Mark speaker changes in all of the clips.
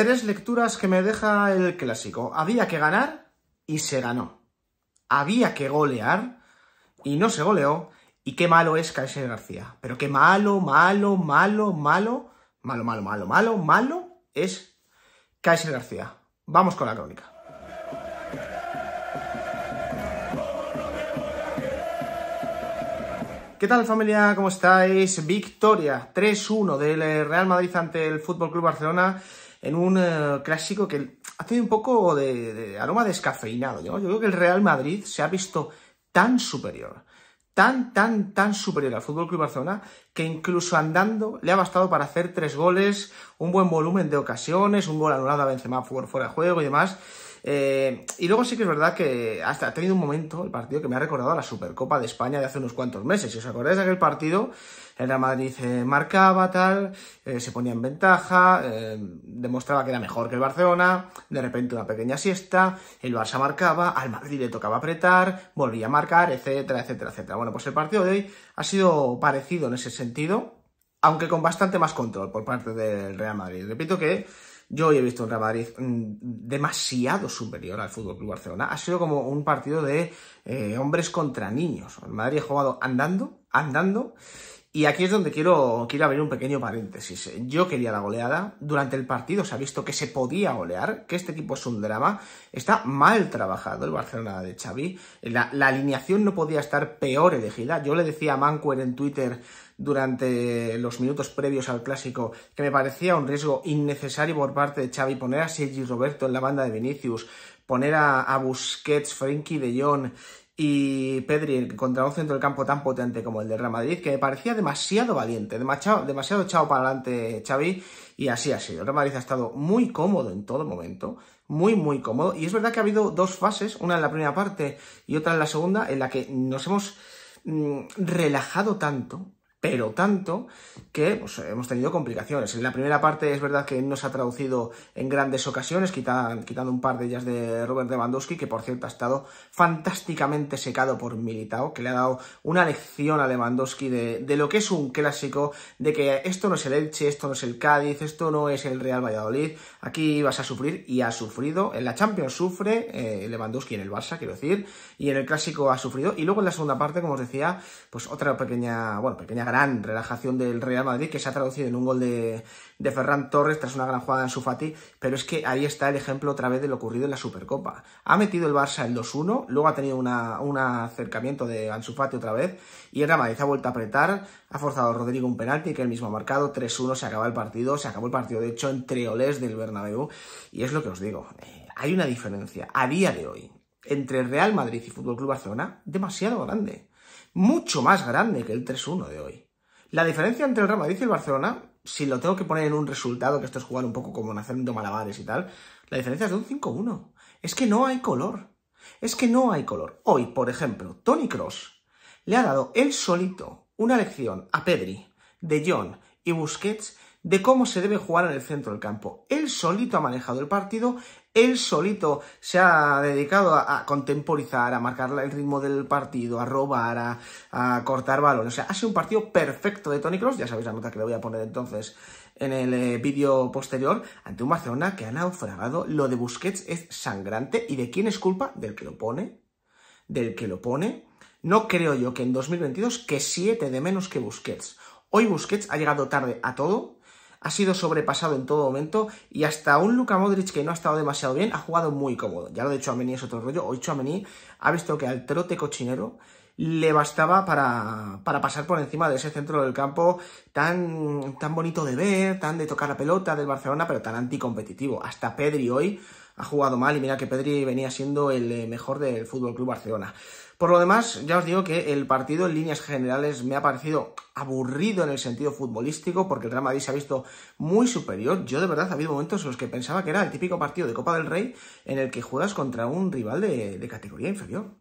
Speaker 1: Tres lecturas que me deja el clásico. Había que ganar y se ganó. Había que golear y no se goleó. Y qué malo es Kaiser García. Pero qué malo, malo, malo, malo, malo, malo, malo, malo, malo es Kaiser García. Vamos con la crónica. ¿Qué tal familia? ¿Cómo estáis? Victoria 3-1 del eh, Real Madrid ante el Fútbol Club Barcelona en un eh, clásico que ha tenido un poco de, aroma descafeinado. Yo creo que el Real Madrid se ha visto tan superior, tan, tan, tan superior al Fútbol Club Barcelona, que incluso andando le ha bastado para hacer tres goles, un buen volumen de ocasiones, un gol anulado a Benzema fuera de juego y demás. Eh, y luego sí que es verdad que hasta ha tenido un momento el partido que me ha recordado a la Supercopa de España de hace unos cuantos meses. Si os acordáis de aquel partido, el Real Madrid eh, marcaba tal, eh, se ponía en ventaja, demostraba que era mejor que el Barcelona, de repente una pequeña siesta, el Barça marcaba, al Madrid le tocaba apretar, volvía a marcar, etcétera, etcétera, etcétera. Bueno, pues el partido de hoy ha sido parecido en ese sentido, aunque con bastante más control por parte del Real Madrid. Repito que yo hoy he visto un Real Madrid mm, demasiado superior al Fútbol Club Barcelona. Ha sido como un partido de eh, hombres contra niños. El Madrid ha jugado andando, andando, y aquí es donde quiero, quiero abrir un pequeño paréntesis. Yo quería la goleada. Durante el partido se ha visto que se podía golear, que este equipo es un drama. Está mal trabajado el Barcelona de Xavi. La, alineación no podía estar peor elegida. Yo le decía a Mancuer en Twitter durante los minutos previos al Clásico que me parecía un riesgo innecesario por parte de Xavi poner a Sergi Roberto en la banda de Vinicius, poner a, a Busquets, Frenkie de Jong y Pedri contra un centro del campo tan potente como el de Real Madrid, que me parecía demasiado valiente, demasiado, demasiado chao para adelante Xavi, y así ha sido. El Real Madrid ha estado muy cómodo en todo momento, muy, muy cómodo. Y es verdad que ha habido dos fases, una en la primera parte y otra en la segunda, en la que nos hemos mm, relajado tanto pero tanto que pues, hemos tenido complicaciones. En la primera parte es verdad que no se ha traducido en grandes ocasiones, quitando, un par de ellas de Robert Lewandowski, que por cierto ha estado fantásticamente secado por Militao, que le ha dado una lección a Lewandowski de, lo que es un clásico, de que esto no es el Elche, esto no es el Cádiz, esto no es el Real Valladolid, aquí vas a sufrir y ha sufrido. En la Champions sufre eh, Lewandowski en el Barça, quiero decir, y en el Clásico ha sufrido. Y luego en la segunda parte, como os decía, pues otra pequeña, bueno, pequeña gran relajación del Real Madrid, que se ha traducido en un gol de, Ferran Torres tras una gran jugada de Sufati, pero es que ahí está el ejemplo otra vez de lo ocurrido en la Supercopa. Ha metido el Barça el 2-1, luego ha tenido una, un acercamiento de Ansu Fati otra vez, y el Real Madrid ha vuelto a apretar, ha forzado a Rodrigo un penalti que él mismo ha marcado, 3-1, se acaba el partido, se acabó el partido de hecho en Treolés del Bernabéu, y es lo que os digo, eh, hay una diferencia a día de hoy entre Real Madrid y Fútbol Club Barcelona demasiado grande mucho más grande que el 3-1 de hoy. La diferencia entre el Real Madrid y el Barcelona, si lo tengo que poner en un resultado, que esto es jugar un poco como naciendo malabares y tal, la diferencia es de un 5-1. Es que no hay color. Es que no hay color. Hoy, por ejemplo, Tony Cross le ha dado él solito una lección a Pedri, De John y Busquets de cómo se debe jugar en el centro del campo. Él solito ha manejado el partido, él solito se ha dedicado a, contemporizar, a marcar el ritmo del partido, a robar, a, cortar balones. O sea, ha sido un partido perfecto de Tony Cross. Ya sabéis la nota que le voy a poner entonces en el eh, vídeo posterior, ante un Barcelona que ha naufragado. Lo de Busquets es sangrante. ¿Y de quién es culpa? Del que lo pone. Del que lo pone. No creo yo que en 2022 que siete de menos que Busquets. Hoy Busquets ha llegado tarde a todo, ha sido sobrepasado en todo momento y hasta un Luka Modric que no ha estado demasiado bien ha jugado muy cómodo. Ya lo de Chouameni es otro rollo. Hoy Chouameni ha visto que al trote cochinero le bastaba para, para, pasar por encima de ese centro del campo tan, tan bonito de ver, tan de tocar la pelota del Barcelona, pero tan anticompetitivo. Hasta Pedri hoy ha jugado mal y mira que Pedri venía siendo el eh, mejor del Fútbol Club Barcelona. Por lo demás, ya os digo que el partido en líneas generales me ha parecido aburrido en el sentido futbolístico, porque el Real Madrid se ha visto muy superior. Yo de verdad ha habido momentos en los que pensaba que era el típico partido de Copa del Rey en el que juegas contra un rival de categoría inferior.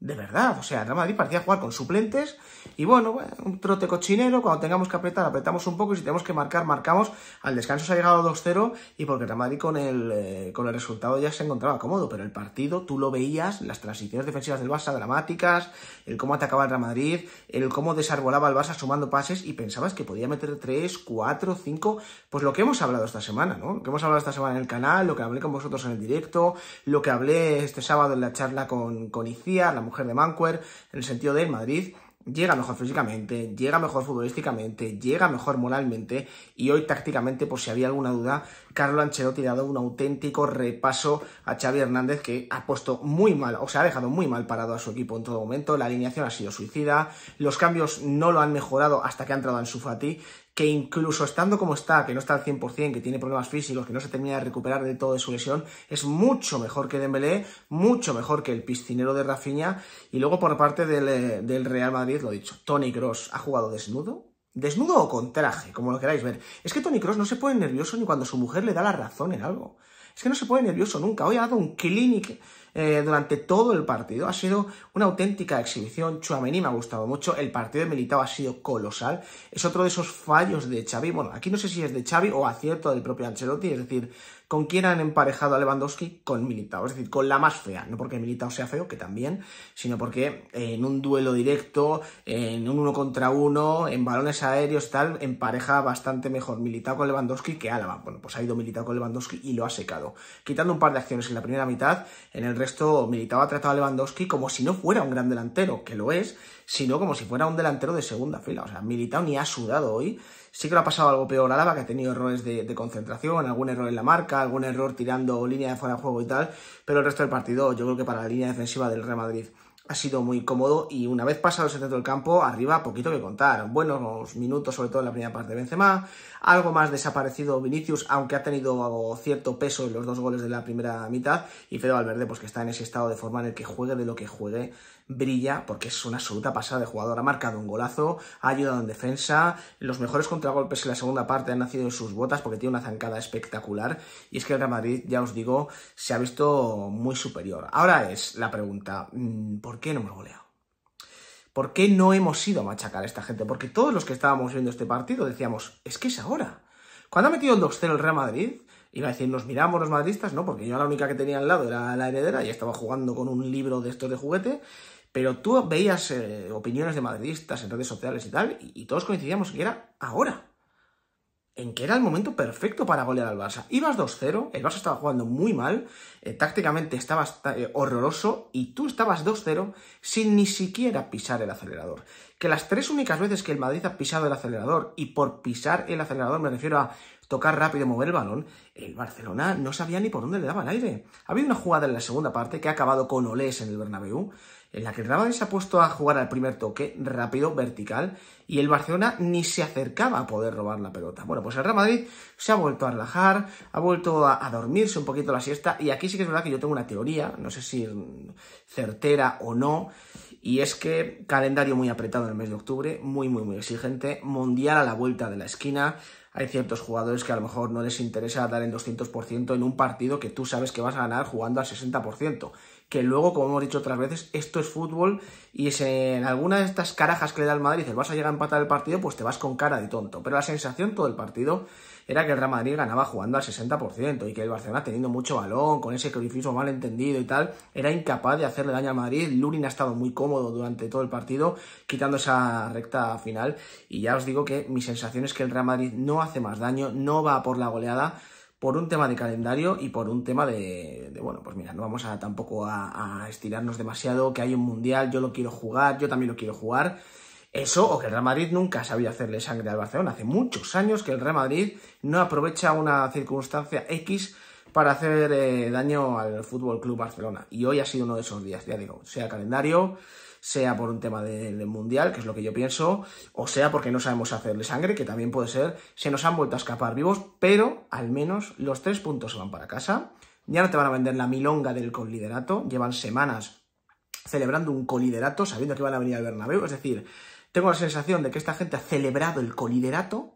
Speaker 1: De verdad, o sea, el Real Madrid parecía jugar con suplentes y bueno, un trote cochinero, cuando tengamos que apretar, apretamos un poco y si tenemos que marcar, marcamos. Al descanso se ha llegado 2-0 y porque el Real Madrid con el, eh, con el resultado ya se encontraba cómodo, pero el partido tú lo veías, las transiciones defensivas del Barça dramáticas, el cómo atacaba el Real Madrid, el cómo desarbolaba el Barça sumando pases y pensabas que podía meter 3, 4, 5, pues lo que hemos hablado esta semana, ¿no? Lo que hemos hablado esta semana en el canal, lo que hablé con vosotros en el directo, lo que hablé este sábado en la charla con, con Icía, mujer de Mancuer, en el sentido de Madrid llega mejor físicamente, llega mejor futbolísticamente, llega mejor moralmente y hoy tácticamente, por si había alguna duda, Carlos Ancelotti ha dado un auténtico repaso a Xavi Hernández que ha puesto muy mal, o sea, ha dejado muy mal parado a su equipo en todo momento, la alineación ha sido suicida, los cambios no lo han mejorado hasta que ha entrado en su Fati que incluso estando como está, que no está al 100%, que tiene problemas físicos, que no se termina de recuperar de todo de su lesión, es mucho mejor que Dembélé, mucho mejor que el piscinero de Rafinha, y luego por parte del, eh, Real Madrid, lo he dicho, Tony Cross ha jugado desnudo, desnudo o con traje, como lo queráis ver. Es que Tony Cross no se puede nervioso ni cuando su mujer le da la razón en algo. Es que no se puede nervioso nunca. Hoy ha dado un clinic eh, durante todo el partido. Ha sido una auténtica exhibición. Chuamení me ha gustado mucho. El partido de Militao ha sido colosal. Es otro de esos fallos de Xavi. Bueno, aquí no sé si es de Xavi o acierto del propio Ancelotti. Es decir, ¿con quién han emparejado a Lewandowski? Con Militao. Es decir, con la más fea. No porque Militao sea feo, que también, sino porque eh, en un duelo directo, en un uno contra uno, en balones aéreos, tal, empareja bastante mejor Militao con Lewandowski que Álava. Bueno, pues ha ido Militao con Lewandowski y lo ha secado. Quitando un par de acciones en la primera mitad, en el resto militaba tratado a Lewandowski como si no fuera un gran delantero, que lo es, sino como si fuera un delantero de segunda fila. O sea, Militao ni ha sudado hoy. Sí que lo ha pasado algo peor a la que ha tenido errores de, concentración, algún error en la marca, algún error tirando línea de fuera de juego y tal, pero el resto del partido yo creo que para la línea defensiva del Real Madrid ha sido muy cómodo y una vez pasado el centro del campo, arriba poquito que contar. Buenos minutos, sobre todo en la primera parte de Benzema, algo más desaparecido Vinicius, aunque ha tenido cierto peso en los dos goles de la primera mitad, y Fede Valverde, pues que está en ese estado de forma en el que juegue de lo que juegue, brilla, porque es una absoluta pasada de jugador, ha marcado un golazo, ha ayudado en defensa, los mejores contragolpes en la segunda parte han nacido en sus botas, porque tiene una zancada espectacular, y es que el Real Madrid, ya os digo, se ha visto muy superior. Ahora es la pregunta, mm, ¿por qué no hemos goleado? ¿Por qué no hemos ido a machacar a esta gente? Porque todos los que estábamos viendo este partido decíamos, es que es ahora. Cuando ha metido el 2 el Real Madrid, iba a decir, nos miramos los madridistas, no, porque yo la única que tenía al lado era la heredera y estaba jugando con un libro de estos de juguete, pero tú veías eh, opiniones de madridistas en redes sociales y tal, y todos coincidíamos que era ahora en que era el momento perfecto para golear al Barça. Ibas 2-0, el Barça estaba jugando muy mal, eh, tácticamente estaba eh, horroroso y tú estabas 2-0 sin ni siquiera pisar el acelerador. Que las tres únicas veces que el Madrid ha pisado el acelerador, y por pisar el acelerador me refiero a tocar rápido, mover el balón, el Barcelona no sabía ni por dónde le daba el aire. Ha habido una jugada en la segunda parte que ha acabado con Olés en el Bernabéu, en la que el Real se ha puesto a jugar al primer toque, rápido, vertical, y el Barcelona ni se acercaba a poder robar la pelota. Bueno, pues el Real Madrid se ha vuelto a relajar, ha vuelto a dormirse un poquito la siesta, y aquí sí que es verdad que yo tengo una teoría, no sé si certera o no, y es que calendario muy apretado en el mes de octubre, muy, muy, muy exigente, mundial a la vuelta de la esquina, hay ciertos jugadores que a lo mejor no les interesa dar en 200% en un partido que tú sabes que vas a ganar jugando al 60% que luego, como hemos dicho otras veces, esto es fútbol y si en alguna de estas carajas que le da el Madrid, el vas a llegar a empatar el partido, pues te vas con cara de tonto. Pero la sensación todo el partido era que el Real Madrid ganaba jugando al 60% y que el Barcelona teniendo mucho balón, con ese clorifismo mal entendido y tal, era incapaz de hacerle daño al Madrid. Lurin ha estado muy cómodo durante todo el partido, quitando esa recta final. Y ya os digo que mi sensación es que el Real Madrid no hace más daño, no va por la goleada por un tema de calendario y por un tema de, bueno, pues mira, no vamos a tampoco a, estirarnos demasiado, que hay un mundial, yo lo quiero jugar, yo también lo quiero jugar. Eso, o que el Real Madrid nunca sabía hacerle sangre al Barcelona. Hace muchos años que el Real Madrid no aprovecha una circunstancia X para hacer eh, daño al Fútbol Club Barcelona. Y hoy ha sido uno de esos días, ya digo, sea calendario, sea por un tema del mundial, que es lo que yo pienso, o sea porque no sabemos hacerle sangre, que también puede ser, se nos han vuelto a escapar vivos, pero al menos los tres puntos se van para casa. Ya no te van a vender la milonga del coliderato, llevan semanas celebrando un coliderato sabiendo que van a venir al Bernabeu. es decir, tengo la sensación de que esta gente ha celebrado el coliderato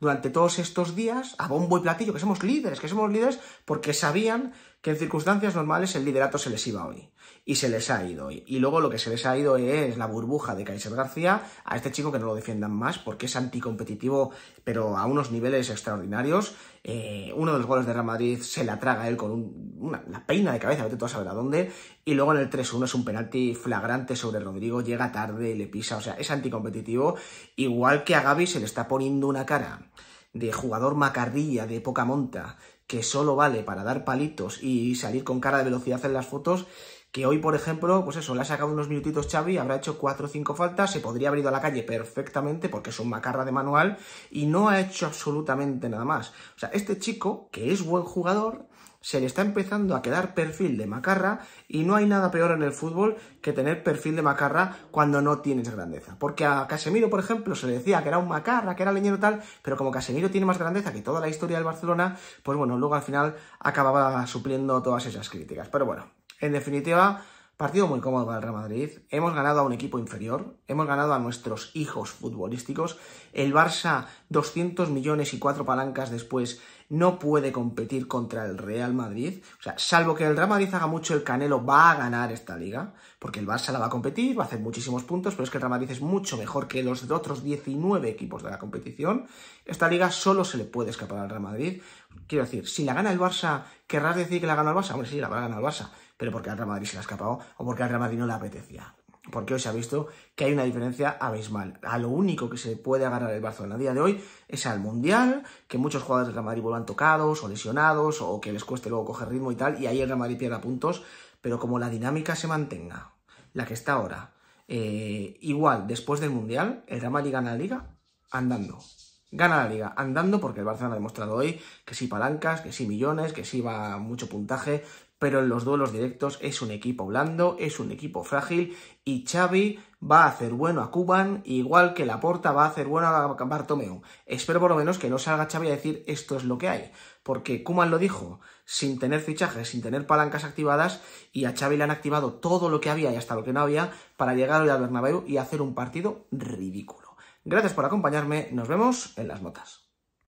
Speaker 1: durante todos estos días a bombo y platillo, que somos líderes, que somos líderes porque sabían que en circunstancias normales el liderato se les iba hoy. Y se les ha ido hoy. Y luego lo que se les ha ido es la burbuja de Kaiser García a este chico que no lo defiendan más porque es anticompetitivo, pero a unos niveles extraordinarios. Eh, uno de los goles de Real Madrid se la traga él con una, la peina de cabeza, vete tú a saber a dónde. Y luego en el 3-1 es un penalti flagrante sobre Rodrigo, llega tarde, le pisa, o sea, es anticompetitivo. Igual que a Gaby se le está poniendo una cara de jugador macarrilla, de poca monta, que solo vale para dar palitos y salir con cara de velocidad en las fotos, que hoy, por ejemplo, pues eso, le ha sacado unos minutitos Xavi, habrá hecho cuatro o cinco faltas, se podría haber ido a la calle perfectamente porque es un macarra de manual y no ha hecho absolutamente nada más. O sea, este chico, que es buen jugador, se le está empezando a quedar perfil de macarra y no hay nada peor en el fútbol que tener perfil de macarra cuando no tienes grandeza. Porque a Casemiro, por ejemplo, se le decía que era un macarra, que era leñero tal, pero como Casemiro tiene más grandeza que toda la historia del Barcelona, pues bueno, luego al final acababa supliendo todas esas críticas. Pero bueno, en definitiva, Partido muy cómodo para el Real Madrid. Hemos ganado a un equipo inferior. Hemos ganado a nuestros hijos futbolísticos. El Barça, 200 millones y cuatro palancas después, no puede competir contra el Real Madrid. O sea, salvo que el Real Madrid haga mucho, el Canelo va a ganar esta liga, porque el Barça la va a competir, va a hacer muchísimos puntos, pero es que el Real Madrid es mucho mejor que los otros 19 equipos de la competición. Esta liga solo se le puede escapar al Real Madrid. Quiero decir, si la gana el Barça, ¿querrás decir que la gana el Barça? Hombre, sí, la va a ganar el Barça, pero porque al Real Madrid se la ha escapado o porque al Real Madrid no le apetecía porque hoy se ha visto que hay una diferencia abismal. A lo único que se puede agarrar el Barcelona a día de hoy es al Mundial, que muchos jugadores del Real Madrid vuelvan tocados o lesionados o que les cueste luego coger ritmo y tal, y ahí el Real Madrid pierda puntos, pero como la dinámica se mantenga, la que está ahora, eh, igual después del Mundial, el Real Madrid gana la Liga andando. Gana la liga andando porque el Barcelona ha demostrado hoy que sí palancas, que sí millones, que sí va mucho puntaje, pero en los duelos directos es un equipo blando, es un equipo frágil y Xavi va a hacer bueno a Cuban, igual que Laporta va a hacer bueno a Bartomeu. Espero por lo menos que no salga Xavi a decir esto es lo que hay, porque Kuman lo dijo, sin tener fichajes, sin tener palancas activadas, y a Xavi le han activado todo lo que había y hasta lo que no había para llegar hoy al Bernabéu y hacer un partido ridículo. Gracias por acompañarme, nos vemos en las notas.